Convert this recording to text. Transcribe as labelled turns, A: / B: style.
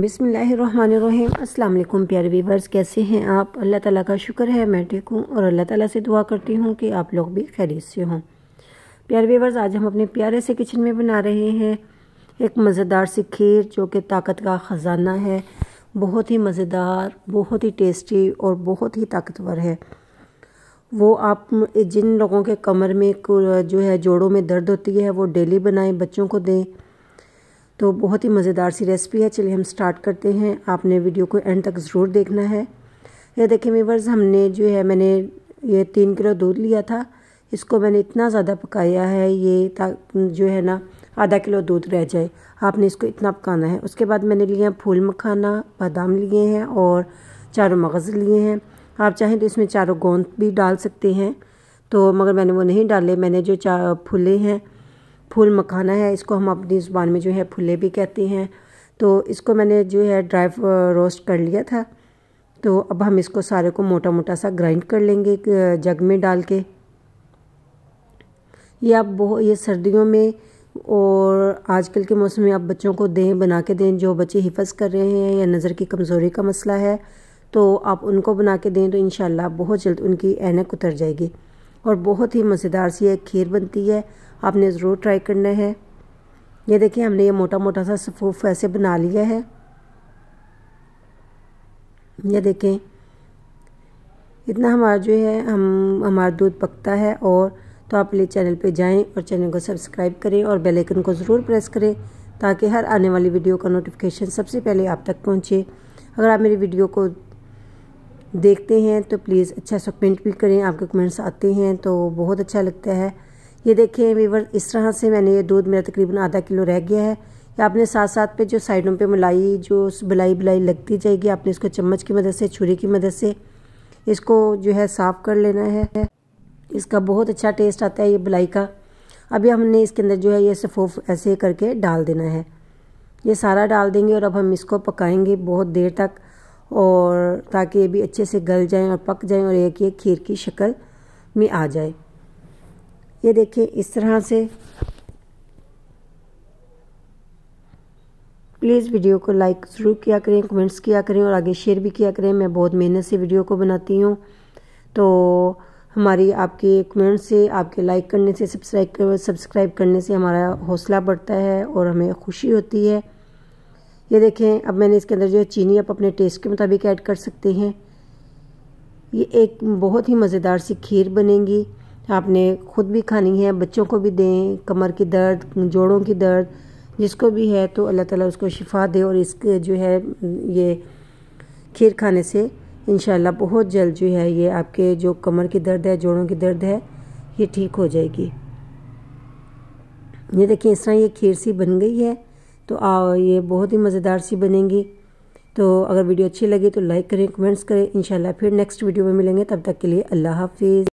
A: बिसमीम अल्लाम प्यारे वीवर्स कैसे हैं आप अल्लाह ताला का शुक्र है मैं ठीक हूँ और अल्लाह ताला से दुआ करती हूँ कि आप लोग भी खैरियत से हों प्यारे वीवर्स आज हम अपने प्यारे से किचन में बना रहे हैं एक मज़ेदार सी खीर जो कि ताकत का ख़जाना है बहुत ही मज़ेदार बहुत ही टेस्टी और बहुत ही ताकतवर है वो आप जिन लोगों के कमर में जो है जोड़ों में दर्द होती है वो डेली बनाएँ बच्चों को दें तो बहुत ही मज़ेदार सी रेसिपी है चलिए हम स्टार्ट करते हैं आपने वीडियो को एंड तक ज़रूर देखना है ये देखिए मेवर्स हमने जो है मैंने ये तीन किलो दूध लिया था इसको मैंने इतना ज़्यादा पकाया है ये जो है ना आधा किलो दूध रह जाए आपने इसको इतना पकाना है उसके बाद मैंने लिए हैं फूल मखाना बादाम लिए हैं और चारों मगज़ लिए हैं आप चाहें तो इसमें चारों गोंद भी डाल सकते हैं तो मगर मैंने वो नहीं डाले मैंने जो चा फूले हैं फूल मखाना है इसको हम अपनी ज़ुबान में जो है फूले भी कहते हैं तो इसको मैंने जो है ड्राई रोस्ट कर लिया था तो अब हम इसको सारे को मोटा मोटा सा ग्राइंड कर लेंगे जग में डाल के ये आप बहुत ये सर्दियों में और आजकल के मौसम में आप बच्चों को दें बना के दें जो बच्चे हिफज कर रहे हैं या नज़र की कमज़ोरी का मसला है तो आप उनको बना के दें तो इन बहुत जल्द उनकी एनक उतर जाएगी और बहुत ही मज़ेदार सी एक खीर बनती है आपने ज़रूर ट्राई करना है ये देखिए हमने ये मोटा मोटा सा सफ़ूफ ऐसे बना लिया है ये देखें इतना हमारा जो है हम हमारा दूध पकता है और तो आप ले चैनल पे जाएं और चैनल को सब्सक्राइब करें और बेल आइकन को ज़रूर प्रेस करें ताकि हर आने वाली वीडियो का नोटिफिकेशन सबसे पहले आप तक पहुंचे अगर आप मेरी वीडियो को देखते हैं तो प्लीज़ अच्छा सा कमेंट भी करें आपके कमेंट्स आते हैं तो बहुत अच्छा लगता है ये देखें वीवर इस तरह से मैंने ये दूध मेरा तकरीबन आधा किलो रह गया है या आपने साथ साथ पे जो साइडों पे मलाई जो बलाई बलाई लगती जाएगी आपने इसको चम्मच की मदद से छुरी की मदद से इसको जो है साफ़ कर लेना है इसका बहुत अच्छा टेस्ट आता है ये बलाई का अभी हमने इसके अंदर जो है ये सफ़ोफ ऐसे करके डाल देना है ये सारा डाल देंगे और अब हम इसको पकाएंगे बहुत देर तक और ताकि ये भी अच्छे से गल जाएं और पक जाएं और एक ये खीर की शक्ल में आ जाए ये देखिए इस तरह से प्लीज़ वीडियो को लाइक ज़रूर किया करें कमेंट्स किया करें और आगे शेयर भी किया करें मैं बहुत मेहनत से वीडियो को बनाती हूँ तो हमारी आपके कमेंट से आपके लाइक करने से सब्सक्राइब सब्सक्राइब करने से हमारा हौसला बढ़ता है और हमें खुशी होती है ये देखें अब मैंने इसके अंदर जो है चीनी आप अपने टेस्ट के मुताबिक ऐड कर सकते हैं ये एक बहुत ही मज़ेदार सी खीर बनेगी आपने खुद भी खानी है बच्चों को भी दें कमर की दर्द जोड़ों की दर्द जिसको भी है तो अल्लाह ताला उसको शिफा दे और इसके जो है ये खीर खाने से इन बहुत जल्द जो है ये आपके जो कमर की दर्द है जोड़ों की दर्द है ये ठीक हो जाएगी ये देखिए इस तरह ये खीर सी बन गई है तो आओ ये बहुत ही मज़ेदार सी बनेंगी तो अगर वीडियो अच्छी लगी तो लाइक करें कमेंट्स करें इंशाल्लाह फिर नेक्स्ट वीडियो में मिलेंगे तब तक के लिए अल्लाह हाफिज़